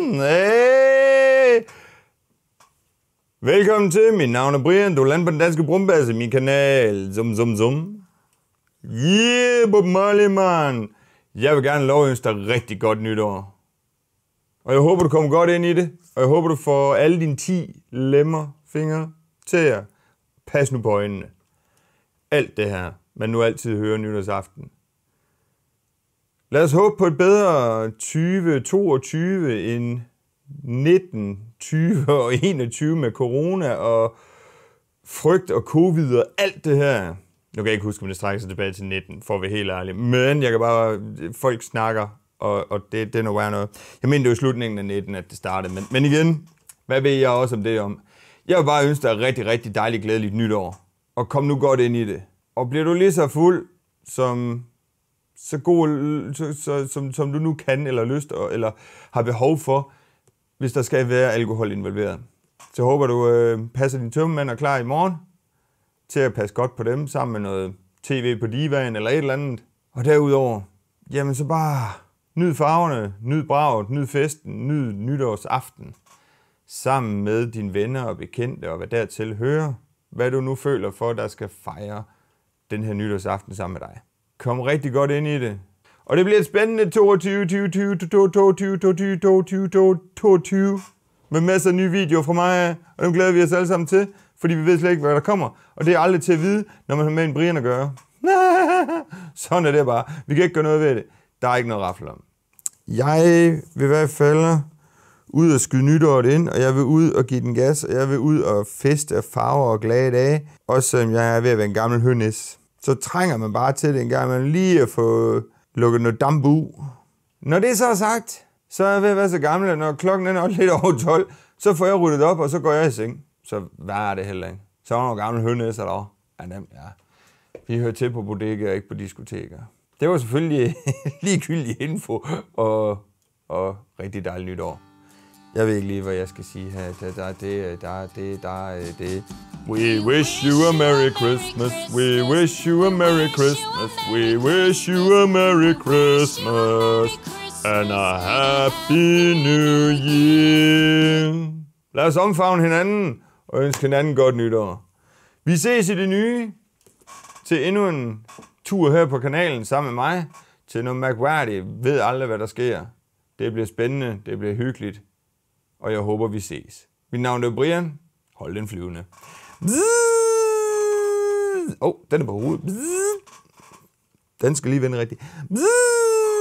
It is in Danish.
Hey. Velkommen til, mit navn er Brian, du lander på den danske brumbasse, min kanal, zum zum zum. Yeah, Bob Marley, man. Jeg vil gerne lovønske dig rigtig godt nytår. Og jeg håber, du kommer godt ind i det, og jeg håber, du får alle dine 10 lemmer, fingre til jer. Pas nu på øjnene. Alt det her, man nu altid hører nytårsaften. Lad os håbe på et bedre 2022 end 19, 20 og 21 med corona og frygt og covid og alt det her. Nu kan jeg ikke huske, om det strækker sig tilbage til 19, for at være helt ærlig. Men jeg kan bare... Folk snakker, og, og det, det er noget noget. Jeg mener, det var i slutningen af 19, at det startede. Men, men igen, hvad ved jeg også om det om? Jeg vil bare ønske dig et rigtig, rigtig dejligt, glædeligt nytår. Og kom nu godt ind i det. Og bliver du lige så fuld, som så god, så, så, som, som du nu kan, eller lyst, og, eller har behov for, hvis der skal være alkohol involveret. Så håber du øh, passer din tømmermand og klar i morgen, til at passe godt på dem, sammen med noget tv på divan, eller et eller andet. Og derudover, jamen så bare nyd farverne, nyd braget, nyd festen, nyd nytårsaften. Sammen med dine venner og bekendte og hvad dertil hører, hvad du nu føler for, der skal fejre den her nytårsaften sammen med dig. Kom rigtig godt ind i det. Og det bliver et spændende 22 22 22 22 22 22 22 med masser af nye videoer fra mig, og dem glæder vi os alle sammen til, fordi vi ved slet ikke, hvad der kommer. Og det er aldrig til at vide, når man har med en Brian at gøre. Sådan er det bare. Vi kan ikke gøre noget ved det. Der er ikke noget at om. Jeg vil i hvert fald ud og skyde nytåret ind, og jeg vil ud og give den gas, og jeg vil ud og feste og farve og glade dage, også selvom jeg er ved at være en gammel hønes så trænger man bare til det en gang, man lige at få lukket noget dambu. Når det så er sagt, så er jeg ved at være så gammel, når klokken er lidt over 12, så får jeg ryddet op, og så går jeg i seng. Så hvad er det heller ikke? Så er der nogle gamle hønæsser derovre. Ja, dem, ja. Vi hører til på bodega, ikke på diskoteker. Det var selvfølgelig ligegyldig info, og, og rigtig dejligt nytår. Jeg ved ikke lige, hvad jeg skal sige her. Der, der, det, der, det, der, øh, det. We wish you a Merry Christmas. We wish you a Merry Christmas. We wish you a Merry Christmas. And a Happy New Year. Lad os omfavne hinanden og ønske hinanden godt nytår. Vi ses i det nye til endnu en tur her på kanalen sammen med mig til noget mærkværdigt. Ved aldrig, hvad der sker. Det bliver spændende, det bliver hyggeligt og jeg håber, vi ses. Mit navn er Brian. Hold den flyvende. Åh, oh, den er på hovedet. Den skal lige vende rigtigt.